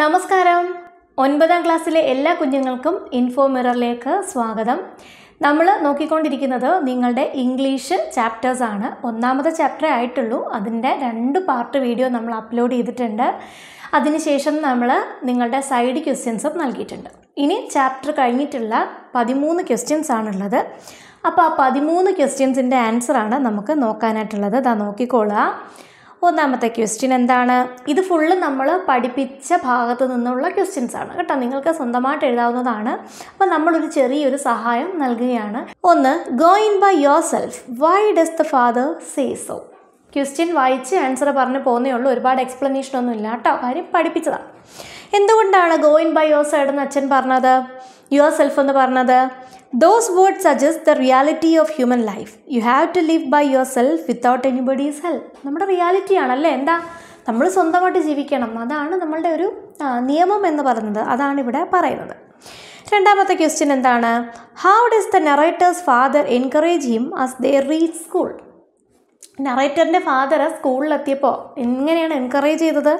നമസ്കാരം ഒൻപതാം ക്ലാസ്സിലെ എല്ലാ കുഞ്ഞുങ്ങൾക്കും ഇൻഫോ മിററിലേക്ക് സ്വാഗതം നമ്മൾ നോക്കിക്കൊണ്ടിരിക്കുന്നത് നിങ്ങളുടെ ഇംഗ്ലീഷ് ചാപ്റ്റേഴ്സ് ആണ് ഒന്നാമത്തെ ചാപ്റ്റർ ആയിട്ടുള്ളൂ അതിൻ്റെ രണ്ട് പാർട്ട് വീഡിയോ നമ്മൾ അപ്ലോഡ് ചെയ്തിട്ടുണ്ട് അതിനുശേഷം നമ്മൾ നിങ്ങളുടെ സൈഡ് ക്വസ്റ്റ്യൻസും നൽകിയിട്ടുണ്ട് ഇനി ചാപ്റ്റർ കഴിഞ്ഞിട്ടുള്ള പതിമൂന്ന് ക്വസ്റ്റ്യൻസ് ആണുള്ളത് അപ്പോൾ ആ പതിമൂന്ന് ക്വസ്റ്റ്യൻസിൻ്റെ ആൻസറാണ് നമുക്ക് നോക്കാനായിട്ടുള്ളത് അതാ നോക്കിക്കോളുക ഒന്നാമത്തെ ക്വസ്റ്റ്യൻ എന്താണ് ഇത് ഫുള്ള് നമ്മൾ പഠിപ്പിച്ച ഭാഗത്ത് നിന്നുള്ള ക്വസ്റ്റ്യൻസ് ആണ് കേട്ടോ നിങ്ങൾക്ക് സ്വന്തമായിട്ട് എഴുതാവുന്നതാണ് അപ്പോൾ നമ്മളൊരു ചെറിയൊരു സഹായം നൽകുകയാണ് ഒന്ന് go in by your self why does the father say so question വായിച്ച് ആൻസർ പറഞ്ഞു പോകുന്നേ ഉള്ളൂ ഒരുപാട് എക്സ്പ്ലനേഷൻ ഒന്നും ഇല്ല കേട്ടോ കാര്യം പഠിപ്പിച്ചതാണ് എന്തുകൊണ്ടാണ് go in by your side എന്ന് അച്ഛൻ പറഞ്ഞത് യുവർ സെൽഫ് എന്ന് പറഞ്ഞത് Those words suggest the reality of human life. You have to live by yourself without anybody's help നമ്മുടെ റിയാലിറ്റി ആണല്ലേ എന്താ നമ്മൾ സ്വന്തമായിട്ട് ജീവിക്കണം അതാണ് നമ്മളുടെ ഒരു നിയമം എന്ന് പറയുന്നത് അതാണ് ഇവിടെ പറയുന്നത് രണ്ടാമത്തെ ക്വസ്റ്റ്യൻ എന്താണ് how does the narrator's father encourage him as the reach school നറേറ്ററിൻ്റെ ഫാദർ സ്കൂളിലെത്തിയപ്പോൾ എങ്ങനെയാണ് എൻകറേജ് ചെയ്തത്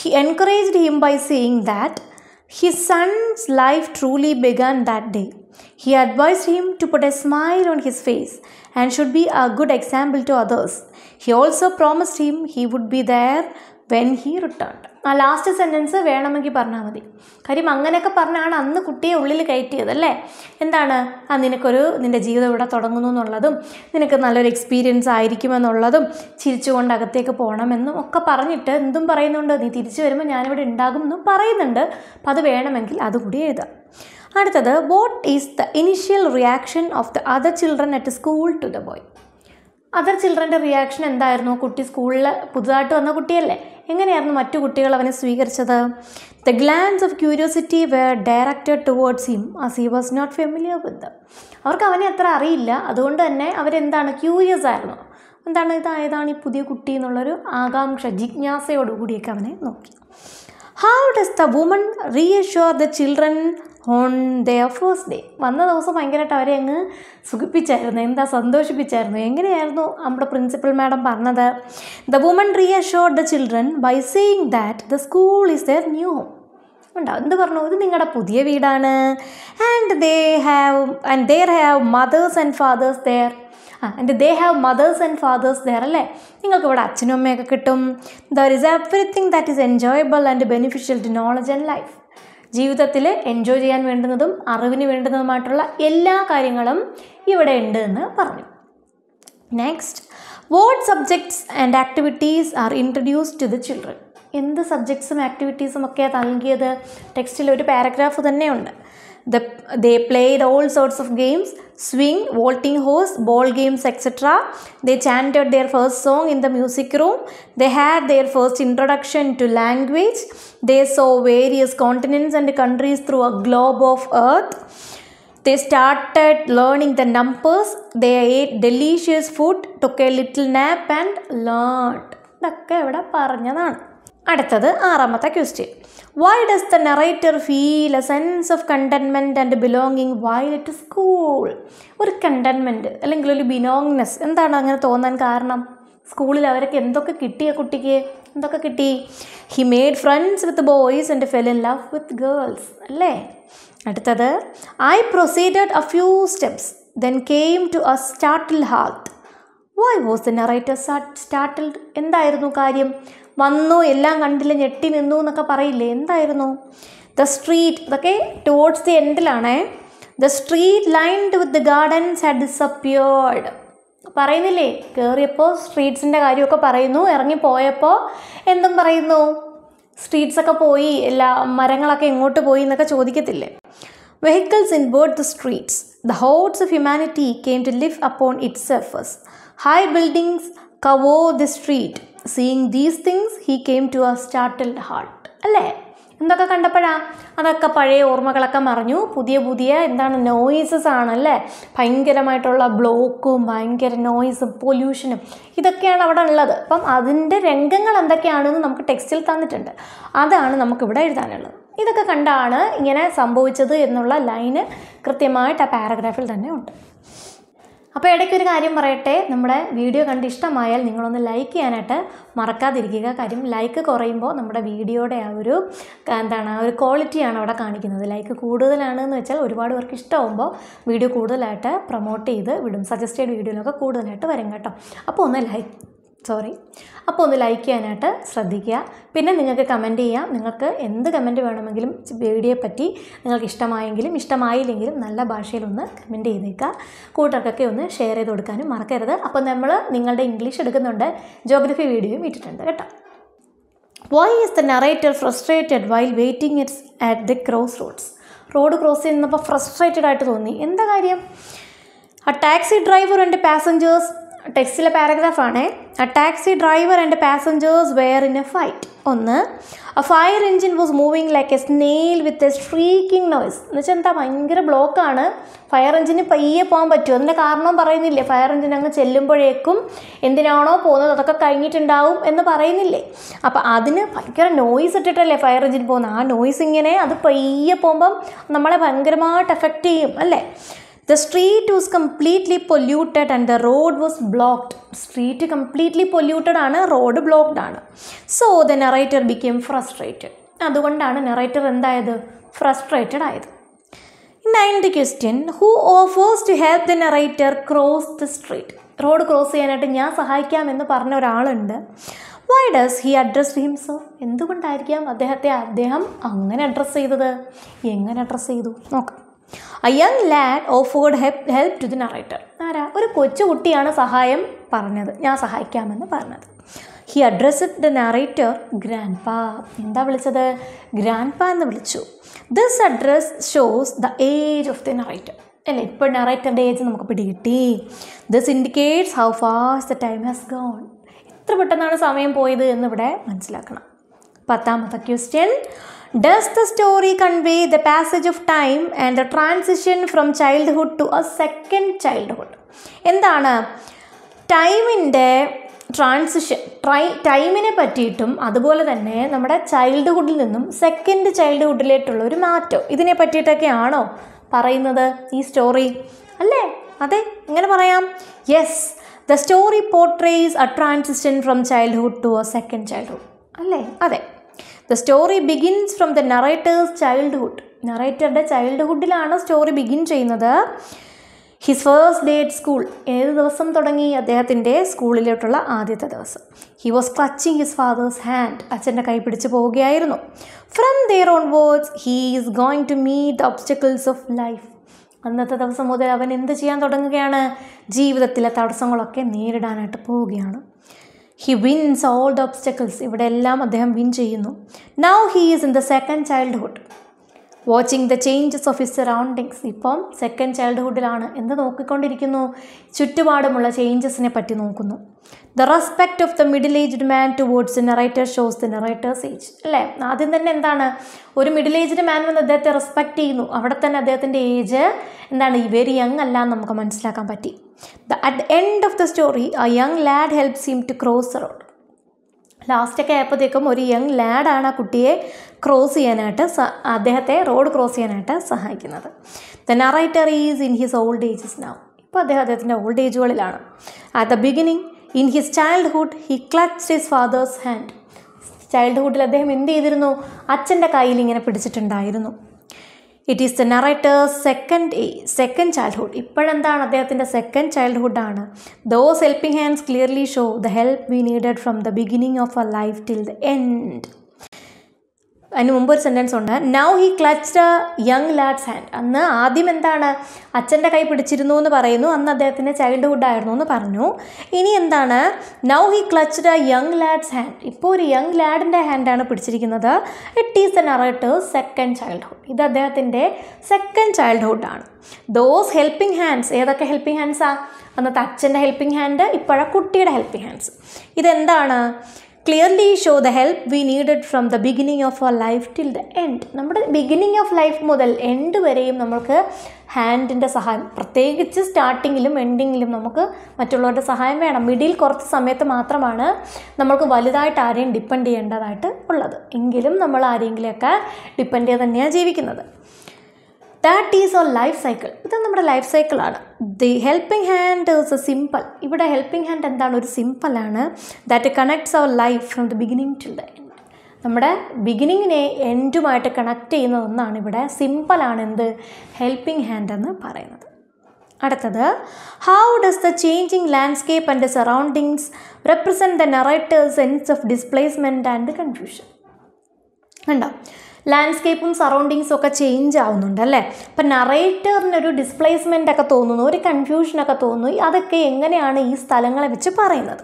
he encouraged him by seeing that His son's life truly began that day. He advised him to put a smile on his face and should be a good example to others. He also promised him he would be there when he returned ആ last sentence വേണമെങ്കിൽ പറഞ്ഞാൽ മതി കാര്യം അങ്ങനെയൊക്കെ പറഞ്ഞാണ് അന്ന് കുട്ടിയെ ഉള്ളിൽ കയറ്റിയത് അല്ലേ എന്താണ് ആ നിനക്കൊരു നിൻ്റെ ജീവിതം ഇവിടെ തുടങ്ങുന്നു എന്നുള്ളതും നിനക്ക് നല്ലൊരു എക്സ്പീരിയൻസ് ആയിരിക്കുമെന്നുള്ളതും ചിരിച്ചുകൊണ്ട് അകത്തേക്ക് പോകണമെന്നും ഒക്കെ പറഞ്ഞിട്ട് എന്തും പറയുന്നുണ്ട് നീ തിരിച്ചു വരുമ്പോൾ ഞാനിവിടെ ഉണ്ടാകും എന്നും പറയുന്നുണ്ട് അപ്പം അത് വേണമെങ്കിൽ അതുകൂടി എഴുതാം അടുത്തത് what is the initial reaction of the other children at school to the boy other ചിൽഡ്രൻ്റെ റിയാക്ഷൻ എന്തായിരുന്നു കുട്ടി സ്കൂളിൽ പുതുതായിട്ട് വന്ന കുട്ടിയല്ലേ എങ്ങനെയായിരുന്നു മറ്റു കുട്ടികൾ അവനെ സ്വീകരിച്ചത് the glance of curiosity were directed towards him as he was not familiar with അവർക്ക് അവനെ അത്ര അറിയില്ല അതുകൊണ്ട് തന്നെ അവരെന്താണ് ക്യൂരിയസ് ആയിരുന്നു എന്താണ് ഇതായതാണ് ഏതാണ് ഈ പുതിയ കുട്ടി എന്നുള്ളൊരു ആകാംക്ഷ ജിജ്ഞാസയോടുകൂടിയൊക്കെ അവനെ നോക്കി how does the woman reassure the children on the first day വന്ന ദിവസം ഭയങ്കരമായിട്ട് അവരെ അങ്ങ് സുഖിപ്പിച്ചായിരുന്നു എന്താ സന്തോഷിപ്പിച്ചായിരുന്നു എങ്ങനെയായിരുന്നു നമ്മുടെ പ്രിൻസിപ്പൽ മാഡം പറഞ്ഞത് the woman reassure the children by saying that the school is their new home ഉണ്ടാവും എന്ത് പറഞ്ഞു ഇത് നിങ്ങളുടെ പുതിയ വീടാണ് and they have and there have mothers and fathers there ah and they have mothers and fathers there അല്ലേ നിങ്ങൾക്ക് ഇവിടെ അച്ഛനും അമ്മയൊക്കെ കിട്ടും there is everything that is enjoyable and beneficial to knowledge and life ജീവിതത്തിൽ എൻജോയ് ചെയ്യാൻ വേണ്ടുന്നതും അറിവിന് വേണ്ടുന്നതുമായിട്ടുള്ള എല്ലാ കാര്യങ്ങളും ഇവിടെ ഉണ്ട് എന്ന് പറഞ്ഞു next what subjects and activities are introduced to the children എന്ത് സബ്ജക്ട്സും ആക്ടിവിറ്റീസും ഒക്കെ നൽകിയത് ടെക്സ്റ്റിൽ ഒരു പാരഗ്രാഫ് തന്നെയുണ്ട് The, they played all sorts of games, swing, vaulting horse, ball games, etc. They chanted their first song in the music room. They had their first introduction to language. They saw various continents and countries through a globe of earth. They started learning the numbers. They ate delicious food, took a little nap and learned. ഇതൊക്കെ ഇവിടെ പറഞ്ഞതാണ് അടുത്തത് ആറാമത്തെ question why does the narrator feel a sense of contentment and belonging while it school ഒരു contentment അല്ലെങ്കിൽ ഒരു ബിലോങ്നെസ് എന്താണ് അങ്ങനെ തോന്നാൻ കാരണം സ്കൂളിൽ അവരൊക്കെ എന്തൊക്കെ കിട്ടിയ കുട്ടിക്ക് എന്തൊക്കെ കിട്ടി he made friends with boys and fell in love with girls അല്ലേ അടുത്തത് I proceeded a few steps then came to a startle heart why was the narrator startled എന്തായിരുന്നു കാര്യം വന്നു എല്ലാം കണ്ടില്ല ഞെട്ടി നിന്നു എന്നൊക്കെ പറയില്ലേ എന്തായിരുന്നു ദ സ്ട്രീറ്റ് ഇതൊക്കെ ടുവേർഡ്സ് ദി എൻഡിലാണേ the street lined with the gardens had disappeared പറയുന്നില്ലേ കയറിയപ്പോൾ സ്ട്രീറ്റ്സിൻ്റെ കാര്യമൊക്കെ പറയുന്നു ഇറങ്ങിപ്പോയപ്പോൾ എന്തും പറയുന്നു സ്ട്രീറ്റ്സൊക്കെ പോയി എല്ലാ മരങ്ങളൊക്കെ എങ്ങോട്ട് പോയി എന്നൊക്കെ ചോദിക്കത്തില്ലേ vehicles in board the streets the hordes of humanity came to live upon its surface high buildings cover the street seeing these things he came to a startled heart അല്ലേ എന്തൊക്കെ കണ്ടപ്പോഴാ അതൊക്കെ പഴയ ഓർമ്മകളൊക്കെ മറിഞ്ഞു പുതിയ പുതിയ എന്താണ് നോയിസസ് ആണല്ലേ ഭയങ്കരമായിട്ടുള്ള ബ്ലോക്കും ഭയങ്കര നോയിസും പൊല്യൂഷനും ഇതൊക്കെയാണ് അവിടെ ഉള്ളത് അപ്പം അതിൻ്റെ രംഗങ്ങൾ എന്തൊക്കെയാണെന്ന് നമുക്ക് ടെക്സ്റ്റിൽ തന്നിട്ടുണ്ട് അതാണ് നമുക്കിവിടെ എഴുതാനുള്ളത് ഇതൊക്കെ കണ്ടാണ് ഇങ്ങനെ സംഭവിച്ചത് എന്നുള്ള ലൈന് കൃത്യമായിട്ട് ആ പാരഗ്രാഫിൽ തന്നെ ഉണ്ട് അപ്പോൾ ഇടയ്ക്കൊരു കാര്യം പറയട്ടെ നമ്മുടെ വീഡിയോ കണ്ട് ഇഷ്ടമായാൽ നിങ്ങളൊന്ന് ലൈക്ക് ചെയ്യാനായിട്ട് മറക്കാതിരിക്കുക കാര്യം ലൈക്ക് കുറയുമ്പോൾ നമ്മുടെ വീഡിയോയുടെ ആ ഒരു എന്താണ് ആ ഒരു ക്വാളിറ്റിയാണ് അവിടെ കാണിക്കുന്നത് ലൈക്ക് കൂടുതലാണ് എന്ന് വെച്ചാൽ ഒരുപാട് പേർക്ക് ഇഷ്ടമാകുമ്പോൾ വീഡിയോ കൂടുതലായിട്ട് പ്രൊമോട്ട് ചെയ്ത് വിടും സജസ്റ്റഡ് വീഡിയോയിലൊക്കെ കൂടുതലായിട്ട് വരും കേട്ടോ അപ്പോൾ ഒന്ന് ലൈക്ക് സോറി അപ്പോൾ ഒന്ന് ലൈക്ക് ചെയ്യാനായിട്ട് ശ്രദ്ധിക്കുക പിന്നെ നിങ്ങൾക്ക് കമൻറ്റ് ചെയ്യാം നിങ്ങൾക്ക് എന്ത് കമൻറ്റ് വേണമെങ്കിലും വീഡിയോയെ പറ്റി നിങ്ങൾക്ക് ഇഷ്ടമായെങ്കിലും ഇഷ്ടമായില്ലെങ്കിലും നല്ല ഭാഷയിലൊന്ന് കമൻറ്റ് ചെയ്തേക്കുക കൂട്ടർക്കൊക്കെ ഒന്ന് ഷെയർ ചെയ്ത് കൊടുക്കാനും മറക്കരുത് അപ്പോൾ നമ്മൾ നിങ്ങളുടെ ഇംഗ്ലീഷ് എടുക്കുന്നുണ്ട് ജോഗ്രഫി വീഡിയോയും ഇട്ടിട്ടുണ്ട് കേട്ടോ why is the narrator frustrated while waiting its at the cross roads road cross ചെയ്യുന്നപ്പോൾ ഫ്രസ്ട്രേറ്റഡ് ആയിട്ട് തോന്നി എന്താ കാര്യം ആ ടാക്സി ഡ്രൈവർ ആൻഡ് പാസഞ്ചേഴ്സ് ടെക്സ്റ്റിലെ പാരഗ്രാഫാണ് a taxi driver and passengers were in a fight ഒന്ന് a fire engine was moving like a snail with a streaking noise എന്ന് വെച്ചാൽ എന്താ ഭയങ്കര ബ്ലോക്കാണ് ഫയർ എഞ്ചിന് പയ്യെ പോകാൻ പറ്റുമോ അതിൻ്റെ കാരണം പറയുന്നില്ലേ ഫയർ എഞ്ചിൻ അങ്ങ് ചെല്ലുമ്പോഴേക്കും എന്തിനാണോ പോകുന്നത് അതൊക്കെ കഴിഞ്ഞിട്ടുണ്ടാവും എന്ന് പറയുന്നില്ലേ അപ്പോൾ അതിന് ഭയങ്കര നോയ്സ് ഇട്ടിട്ടല്ലേ ഫയർ എഞ്ചിൻ പോകുന്നത് ആ നോയ്സ് ഇങ്ങനെ അത് പയ്യെ പോകുമ്പം നമ്മളെ ഭയങ്കരമായിട്ട് എഫക്റ്റ് ചെയ്യും അല്ലേ the street was completely polluted and the road was blocked street completely polluted ആണ് റോഡ് ബ്ലോക്ക്ഡ് ആണ് so the narrator became frustrated അതുകൊണ്ടാണ് നെറേറ്റർ എന്തായത് ഫ്രസ്ട്രേറ്റഡ് ആയത് ninth question who offers to help the narrator cross the street road cross ചെയ്യാനായിട്ട് ഞാൻ സഹായിക്കാമെന്ന് പറഞ്ഞ ഒരാളുണ്ട് why does he address him so എന്തുകൊണ്ടായിരിക്കാം അദ്ദേഹത്തെ അദ്ദേഹം അങ്ങനെ അഡ്രസ്സ് ചെയ്തത് എങ്ങനെ അഡ്രസ്സ് ചെയ്തു നോക്കാം a young lad offered help help to the narrator ആരാ ഒരു കൊച്ചുകുട്ടിയാണ് സഹായം പറഞ്ഞത് ഞാൻ സഹായിക്കാമെന്ന് പറഞ്ഞത് he address the narrator grandpa എന്താ വിളിച്ചത് ഗ്രാൻഡ് പാ എന്ന് വിളിച്ചു this address shows the age of the narrator അല്ലേ ഇപ്പോൾ നറേറ്ററിൻ്റെ ഏജ് നമുക്ക് പിടികിട്ടി this indicates how fast the time has gone എത്ര പെട്ടെന്നാണ് സമയം പോയത് എന്നിവിടെ മനസ്സിലാക്കണം പത്താമത്തെ question does the story convey the passage of time and the transition from childhood to a second childhood എന്താണ് ടൈമിൻ്റെ ട്രാൻസിഷൻ ട്രൈ ടൈമിനെ പറ്റിയിട്ടും അതുപോലെ തന്നെ നമ്മുടെ ചൈൽഡ്ഹുഡിൽ നിന്നും സെക്കൻഡ് ചൈൽഡ്ഹുഡിലേക്കുള്ള ഒരു മാറ്റം ഇതിനെ പറ്റിയിട്ടൊക്കെയാണോ പറയുന്നത് ഈ സ്റ്റോറി അല്ലേ അതെ ഇങ്ങനെ പറയാം yes the story portrays a transition from childhood to a second childhood അല്ലേ അതെ the story begins from the narrator's childhood നറേറ്ററുടെ ചൈൽഡ്ഹുഡിലാണ് സ്റ്റോറി ബിഗിൻ ചെയ്യുന്നത് his first day at school ഏത് ദിവസം തുടങ്ങി അദ്ദേഹത്തിൻ്റെ സ്കൂളിലോട്ടുള്ള ആദ്യത്തെ ദിവസം he was clutching his father's hand അച്ഛൻ്റെ കൈ പിടിച്ച് പോവുകയായിരുന്നു from there onwards he is going to meet obstacles of life അന്നത്തെ ദിവസം മുതൽ അവൻ എന്ത് ചെയ്യാൻ തുടങ്ങുകയാണ് ജീവിതത്തിലെ തടസ്സങ്ങളൊക്കെ നേരിടാനായിട്ട് പോവുകയാണ് he wins all the obstacles ഇവിടെ എല്ലാം അദ്ദേഹം വിൻ ചെയ്യുന്നു now he is in the second childhood watching the changes of his surroundings ഇപ്പം സെക്കൻഡ് ചൈൽഡ്ഹുഡിലാണ് എന്ത് നോക്കിക്കൊണ്ടിരിക്കുന്നു ചുറ്റുപാടുമുള്ള ചേഞ്ചസിനെ പറ്റി നോക്കുന്നു the respect of the middle aged man towards narrator's shows the narrator's age അല്ലേ ആദ്യം തന്നെ എന്താണ് ഒരു മിഡിൽ ഏജ്ഡ് മാൻ വന്ന് അദ്ദേഹത്തെ റെസ്പെക്റ്റ് ചെയ്യുന്നു അവിടെ തന്നെ അദ്ദേഹത്തിൻ്റെ ഏജ് എന്താണ് വെരി യങ് അല്ല എന്ന് നമുക്ക് മനസ്സിലാക്കാൻ പറ്റി the at end of the story a young lad helps him to cross road ലാസ്റ്റൊക്കെ ആയപ്പോഴത്തേക്കും ഒരു യങ് ലാഡാണ് ആ കുട്ടിയെ ക്രോസ് ചെയ്യാനായിട്ട് അദ്ദേഹത്തെ റോഡ് ക്രോസ് ചെയ്യാനായിട്ട് സഹായിക്കുന്നത് the narrator is in his old ages now ഇപ്പോൾ അദ്ദേഹം അദ്ദേഹത്തിൻ്റെ ഓൾഡ് ഏജുകളിലാണ് at the beginning in his childhood he clutched his father's hand ചൈൽഡ്ഹുഡിൽ അദ്ദേഹം എന്ത് ചെയ്തിരുന്നു അച്ഛൻ്റെ കയ്യിൽ ഇങ്ങനെ പിടിച്ചിട്ടുണ്ടായിരുന്നു It is the narrator's second eh, second childhood. Ippadandhaan adhyayathinte second childhood aanu. Those helping hands clearly show the help we needed from the beginning of our life till the end. അതിന് മുമ്പ് ഒരു sentence ഉണ്ട് now he clutched young lad's hand അന്ന് ആദ്യം എന്താണ് അച്ഛൻ്റെ കൈ പിടിച്ചിരുന്നു എന്ന് പറയുന്നു അന്ന് അദ്ദേഹത്തിൻ്റെ ചൈൽഡ്ഹുഡ് ആയിരുന്നു എന്ന് പറഞ്ഞു ഇനി എന്താണ് now he clutched young lad's hand ഇപ്പോൾ ഒരു യങ് ലാഡിൻ്റെ ഹാൻഡാണ് പിടിച്ചിരിക്കുന്നത് it is in narrator's second childhood ഇത് അദ്ദേഹത്തിൻ്റെ സെക്കൻഡ് ചൈൽഡ്ഹുഡാണ് ദോസ് ഹെൽപ്പിംഗ് ഹാൻഡ്സ് ഏതൊക്കെ ഹെൽപ്പിംഗ് ഹാൻഡ്സാണ് അന്നത്തെ അച്ഛൻ്റെ ഹെൽപ്പിംഗ് ഹാൻഡ് ഇപ്പോഴാണ് കുട്ടിയുടെ ഹെൽപ്പിംഗ് ഹാൻഡ്സ് ഇതെന്താണ് clearly show the help we needed from the beginning of our life till the end നമ്മുടെ ബിഗിനിങ് ഓഫ് ലൈഫ് മുതൽ എൻഡ് വരെയും നമുക്ക് ഹാൻഡിൻ്റെ സഹായം പ്രത്യേകിച്ച് സ്റ്റാർട്ടിങ്ങിലും എൻഡിങ്ങിലും നമുക്ക് മറ്റുള്ളവരുടെ സഹായം വേണം മിഡിൽ കുറച്ച് സമയത്ത് മാത്രമാണ് നമുക്ക് വലുതായിട്ട് ആരെയും ഡിപ്പെൻഡ് ചെയ്യേണ്ടതായിട്ട് ഉള്ളത് എങ്കിലും നമ്മൾ ആരെങ്കിലുമൊക്കെ ഡിപ്പെൻഡ് ചെയ്ത് തന്നെയാണ് ജീവിക്കുന്നത് that is our life cycle ഇത് നമ്മുടെ ലൈഫ് സൈക്കിളാണ് the helping hand is a simple ഇവിടെ ഹെൽപ്പിംഗ് ഹാൻഡ് എന്താണ് ഒരു സിമ്പിളാണ് that connects our life from the beginning to the end നമ്മുടെ ബിഗിനിങ്ങിനെ എൻഡുമായിട്ട് കണക്ട് ചെയ്യുന്ന ഒന്നാണ് ഇവിടെ സിമ്പിളാണ് എന്ത് ഹെൽപ്പിംഗ് ഹാൻഡ് എന്ന് പറയുന്നത് അടുത്തത് how does the changing landscape and surroundings represent the narrator's sense of displacement and confusion കണ്ടോ ലാൻഡ്സ്കേപ്പും സറൗണ്ടിങ്സും ഒക്കെ ചേഞ്ച് ആവുന്നുണ്ട് അല്ലേ അപ്പം നറേറ്ററിനൊരു ഡിസ്പ്ലേസ്മെൻ്റ് ഒക്കെ തോന്നുന്നു ഒരു കൺഫ്യൂഷനൊക്കെ തോന്നുന്നു അതൊക്കെ എങ്ങനെയാണ് ഈ സ്ഥലങ്ങളെ വെച്ച് പറയുന്നത്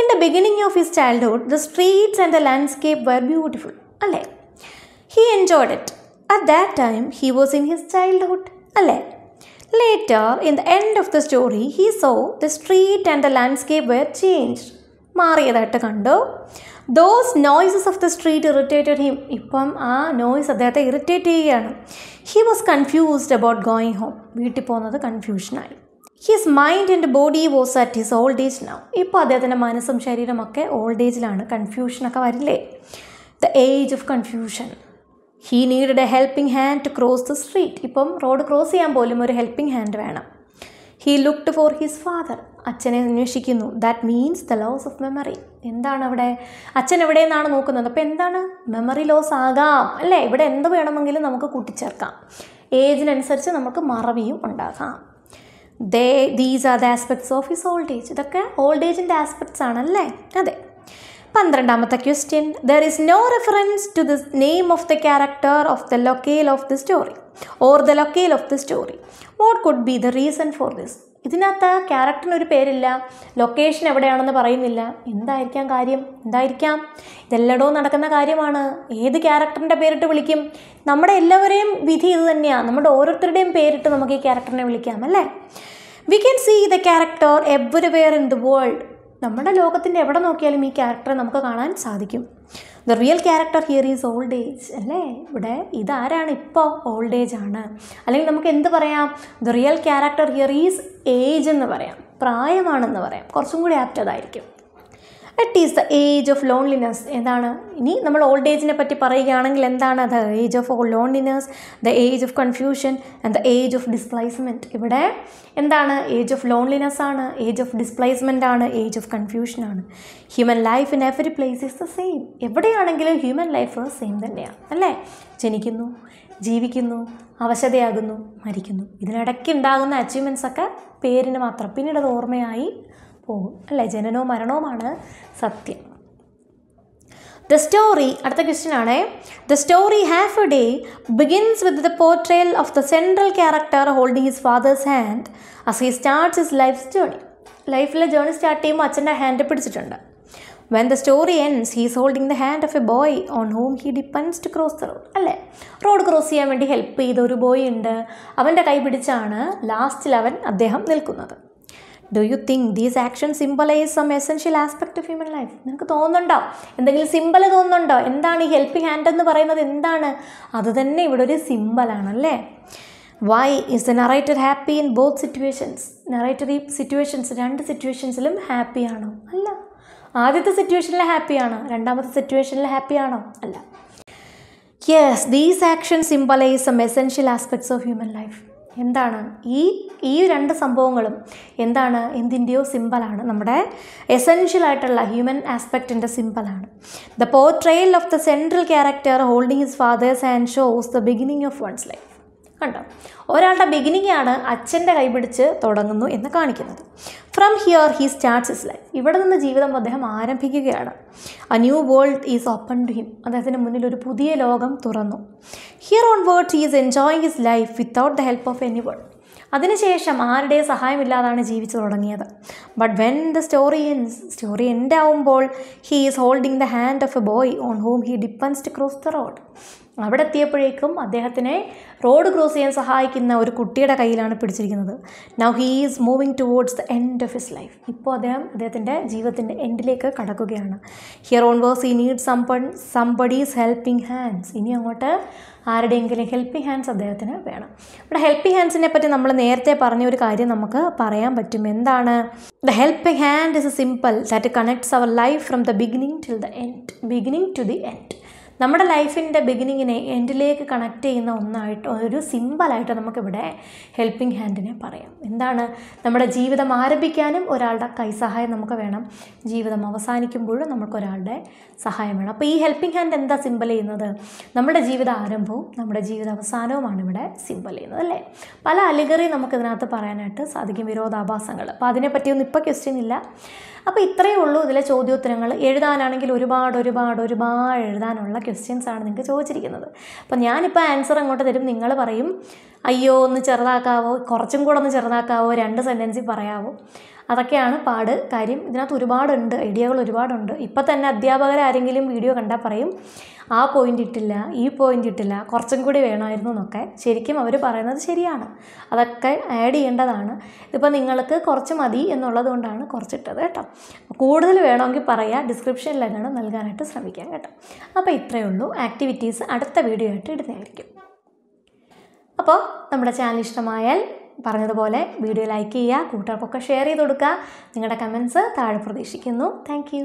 in the beginning of his childhood the streets and the landscape were beautiful അല്ലേ he enjoyed it at that time he was in his childhood അല്ലേ later in the end of the story he saw the street and the landscape were change മാറിയതായിട്ട് കണ്ടു those noises of the street irritated him ഇപ്പം ആ noise അദ്ദേഹത്തെ irritate ചെയ്യുകയാണ് he was confused about going home വീട്ടിൽ പോകുന്നത് കൺഫ്യൂഷനായി his mind and body was at his old age now ഇപ്പോൾ അദ്ദേഹത്തിൻ്റെ മനസ്സും ശരീരമൊക്കെ ഓൾഡ് ഏജിലാണ് കൺഫ്യൂഷനൊക്കെ വരില്ലേ the age of confusion he need a helping hand to cross the street ഇപ്പം റോഡ് ക്രോസ് ചെയ്യാൻ പോലും ഒരു ഹെൽപ്പിംഗ് ഹാൻഡ് വേണം he looked for his father അച്ഛനെ അന്വേഷിക്കുന്നു that means the loss of memory എന്താണ് അവിടെ അച്ഛൻ എവിടെ നിന്നാണ് നോക്കുന്നത് അപ്പോൾ എന്താണ് മെമ്മറി ലോസ് ആകാം അല്ലേ ഇവിടെ എന്ത് വേണമെങ്കിലും നമുക്ക് കൂട്ടിച്ചേർക്കാം ഏജിനനുസരിച്ച് നമുക്ക് മറവിയും ഉണ്ടാകാം they these are the aspects of his old age ഇതൊക്കെ ഓൾഡ് ഏജിൻ്റെ ആസ്പെക്ട്സ് ആണല്ലേ അതെ പന്ത്രണ്ടാമത്തെ question there is no reference to the name of the character of the locale of the story or the locale of the story what could be the reason for this ഇതിനകത്ത് ആ ക്യാരക്ടറിനൊരു പേരില്ല location എവിടെയാണെന്ന് പറയുന്നില്ല എന്തായിരിക്കാം കാര്യം എന്തായിരിക്കാം ഇതെല്ലടോ നടക്കുന്ന കാര്യമാണ് ഏത് ക്യാരക്ടറിൻ്റെ പേരിട്ട് വിളിക്കും നമ്മുടെ എല്ലാവരെയും വിധി ഇത് തന്നെയാണ് നമ്മുടെ ഓരോരുത്തരുടെയും പേരിട്ട് നമുക്ക് ഈ ക്യാരക്ടറിനെ വിളിക്കാം അല്ലേ we can see the character everywhere in the world നമ്മുടെ ലോകത്തിൻ്റെ എവിടെ നോക്കിയാലും ഈ ക്യാരക്ടറെ നമുക്ക് കാണാൻ സാധിക്കും the real character here is old age അല്ലേ ഇവിടെ ഇതാരാണ് ഇപ്പോൾ ഓൾഡ് ഏജ് ആണ് അല്ലെങ്കിൽ നമുക്ക് എന്ത് പറയാം the real character here is age എന്ന് പറയാം പ്രായമാണെന്ന് പറയാം കുറച്ചും കൂടി ആപ്റ്റതായിരിക്കും that is the age of loneliness എന്താണ് ഇനി നമ്മൾ ഓൾഡ് ഏജിനെ പറ്റി പറയുകയാണെങ്കിൽ എന്താണ് the age of loneliness the age of confusion and the age of displacement ഇവിടെ എന്താണ് ഏജ് ഓഫ് ലോൺലിനെസ് ആണ് ഏജ് ഓഫ് ഡിസ്പ്ലേസ്മെൻ്റ് ആണ് ഏജ് ഓഫ് കൺഫ്യൂഷൻ ആണ് human life in every place is the same എവിടെയാണെങ്കിലും ഹ്യൂമൻ ലൈഫ് സെയിം തന്നെയാണ് അല്ലേ ജനിക്കുന്നു ജീവിക്കുന്നു അവശതയാകുന്നു മരിക്കുന്നു ഇതിനിടയ്ക്ക് ഉണ്ടാകുന്ന അച്ചീവ്മെൻറ്റ്സൊക്കെ പേരിന് മാത്രം പിന്നീട് അത് ഓർമ്മയായി പോകും അല്ലേ ജനനവും മരണവുമാണ് സത്യം ദ സ്റ്റോറി അടുത്ത ക്വസ്റ്റ്യൻ ആണ് the story Half a Day begins with the portrayal of the central character holding his father's hand as he starts his life journey ലൈഫിലെ ജേണി സ്റ്റാർട്ട് ചെയ്യുമ്പോൾ അച്ഛൻ്റെ ഹാൻഡ് പിടിച്ചിട്ടുണ്ട് when the story ends he's holding the hand of a boy on home he depends to cross the road അല്ലേ road cross ചെയ്യാൻ വേണ്ടി help ചെയ്ത ഒരു boy ഉണ്ട് അവൻ്റെ കൈ പിടിച്ചാണ് ലാസ്റ്റിൽ അവൻ അദ്ദേഹം നിൽക്കുന്നത് do you think these action symbolizes some essential aspect of human life നിങ്ങൾക്ക് തോന്നുന്നുണ്ടോ എന്തെങ്കിലും സിമ്പിൾ തോന്നുന്നുണ്ടോ എന്താണ് ഈ ഹെൽപ്പിംഗ് ഹാൻഡ് എന്ന് പറയുന്നത് എന്താണ് അത് തന്നെ ഇവിടെ ഒരു സിമ്പിളാണ് അല്ലേ why is a narrator happy in both situations narrator ഈ സിറ്റുവേഷൻസ് രണ്ട് സിറ്റുവേഷൻസിലും ഹാപ്പിയാണോ അല്ല ആദ്യത്തെ സിറ്റുവേഷനിൽ ഹാപ്പിയാണോ രണ്ടാമത്തെ സിറ്റുവേഷനിൽ ഹാപ്പിയാണോ അല്ല yes these action symbolize some essential aspects of human life എന്താണ് ഈ ഈ രണ്ട് സംഭവങ്ങളും എന്താണ് എന്തിൻ്റെയോ സിമ്പിളാണ് നമ്മുടെ എസെൻഷ്യലായിട്ടുള്ള ഹ്യൂമൻ ആസ്പെക്റ്റിൻ്റെ സിമ്പിളാണ് the portrayal of the central character holding his father's and shows the beginning of one's life കണ്ടോ ഒരാളുടെ ബിഗിനിങ് ആണ് അച്ഛൻ്റെ കൈപിടിച്ച് തുടങ്ങുന്നു എന്ന് കാണിക്കുന്നത് from here he starts his life ഇവിടെ നിന്ന് ജീവിതം അദ്ദേഹം ആരംഭിക്കുകയാണ് a new world is open to him അദ്ദേഹത്തിൻ്റെ മുന്നിൽ ഒരു പുതിയ ലോകം തുറന്നു here onwards he is enjoying his life without the help of anyone അതിനുശേഷം ആരുടെയും സഹായമില്ലാതാണ് ജീവിച്ചു തുടങ്ങിയത് but when the story ends story end ആവുമ്പോൾ he is holding the hand of a boy on home he depends to cross the road അവിടെ എത്തിയപ്പോഴേക്കും അദ്ദേഹത്തിനെ road cross ചെയ്യാൻ സഹായിക്കുന്ന ഒരു കുട്ടിയുടെ കയ്യിലാണ് പിടിച്ചിരിക്കുന്നത് now he is moving towards the end of his life ഇപ്പോൾ അദ്ദേഹം അദ്ദേഹത്തിൻ്റെ ജീവിതത്തിൻ്റെ എൻഡിലേക്ക് കടക്കുകയാണ് here onwards he need someone somebody's helping hands ഇനി അങ്ങോട്ട് ആരുടെയെങ്കിലും ഹെൽപ്പിംഗ് ഹാൻഡ്സ് അദ്ദേഹത്തിന് വേണം ഇവിടെ ഹെൽപ്പിംഗ് ഹാൻഡ്സിനെ പറ്റി നമ്മൾ നേരത്തെ പറഞ്ഞ ഒരു കാര്യം നമുക്ക് പറയാൻ പറ്റും എന്താണ് the helping hand is a simple that connects our life from the beginning to the end beginning to the end നമ്മുടെ ലൈഫിൻ്റെ ബിഗിനിങ്ങിനെ എൻഡിലേക്ക് കണക്ട് ചെയ്യുന്ന ഒന്നായിട്ട് ഒരു സിമ്പിളായിട്ട് നമുക്കിവിടെ ഹെൽപ്പിംഗ് ഹാൻഡിനെ പറയാം എന്താണ് നമ്മുടെ ജീവിതം ആരംഭിക്കാനും ഒരാളുടെ കൈസഹായം നമുക്ക് വേണം ജീവിതം അവസാനിക്കുമ്പോഴും നമുക്കൊരാളുടെ സഹായം വേണം അപ്പോൾ ഈ ഹെൽപ്പിംഗ് ഹാൻഡ് എന്താ സിമ്പിൾ ചെയ്യുന്നത് നമ്മുടെ ജീവിത ആരംഭവും നമ്മുടെ ജീവിത അവസാനവുമാണ് ഇവിടെ സിമ്പിൾ ചെയ്യുന്നത് അല്ലേ പല അലികറി നമുക്കിതിനകത്ത് പറയാനായിട്ട് സാധിക്കും വിരോധാഭാസങ്ങൾ അപ്പോൾ അതിനെപ്പറ്റിയൊന്നും ഇപ്പോൾ ക്വസ്റ്റ്യൻ ഇല്ല അപ്പോൾ ഇത്രയേ ഉള്ളൂ ഇതിലെ ചോദ്യോത്തരങ്ങൾ എഴുതാനാണെങ്കിൽ ഒരുപാട് ഒരുപാട് ഒരുപാട് എഴുതാനുള്ള ക്വസ്റ്റ്യൻസ് ആണ് നിങ്ങൾക്ക് ചോദിച്ചിരിക്കുന്നത് അപ്പോൾ ഞാനിപ്പോൾ ആൻസർ അങ്ങോട്ട് തരും നിങ്ങൾ പറയും അയ്യോ ഒന്ന് ചെറുതാക്കാവോ കുറച്ചും കൂടെ ഒന്ന് ചെറുതാക്കാവോ രണ്ട് സെൻറ്റൻസിൽ പറയാവോ അതൊക്കെയാണ് പാട് കാര്യം ഇതിനകത്ത് ഒരുപാടുണ്ട് ഐഡിയകൾ ഒരുപാടുണ്ട് ഇപ്പം തന്നെ അധ്യാപകരാരെങ്കിലും വീഡിയോ കണ്ടാൽ പറയും ആ പോയിന്റ് ഇട്ടില്ല ഈ പോയിന്റ് ഇട്ടില്ല കുറച്ചും കൂടി വേണമായിരുന്നു എന്നൊക്കെ ശരിക്കും അവർ പറയുന്നത് ശരിയാണ് അതൊക്കെ ആഡ് ചെയ്യേണ്ടതാണ് ഇതിപ്പോൾ നിങ്ങൾക്ക് കുറച്ച് മതി എന്നുള്ളത് കൊണ്ടാണ് കുറച്ചിട്ടത് കേട്ടോ കൂടുതൽ വേണമെങ്കിൽ പറയുക ഡിസ്ക്രിപ്ഷനിലെങ്ങാണ് നൽകാനായിട്ട് ശ്രമിക്കാം കേട്ടോ അപ്പോൾ ഇത്രയേ ഉള്ളൂ ആക്ടിവിറ്റീസ് അടുത്ത വീഡിയോ ആയിട്ട് ഇടുന്നതായിരിക്കും അപ്പോൾ നമ്മുടെ ചാനൽ ഇഷ്ടമായാൽ പറഞ്ഞതുപോലെ വീഡിയോ ലൈക്ക് ചെയ്യുക കൂട്ടുകാർക്കൊക്കെ ഷെയർ ചെയ്ത് കൊടുക്കുക നിങ്ങളുടെ കമൻസ് താഴെ പ്രതീക്ഷിക്കുന്നു താങ്ക്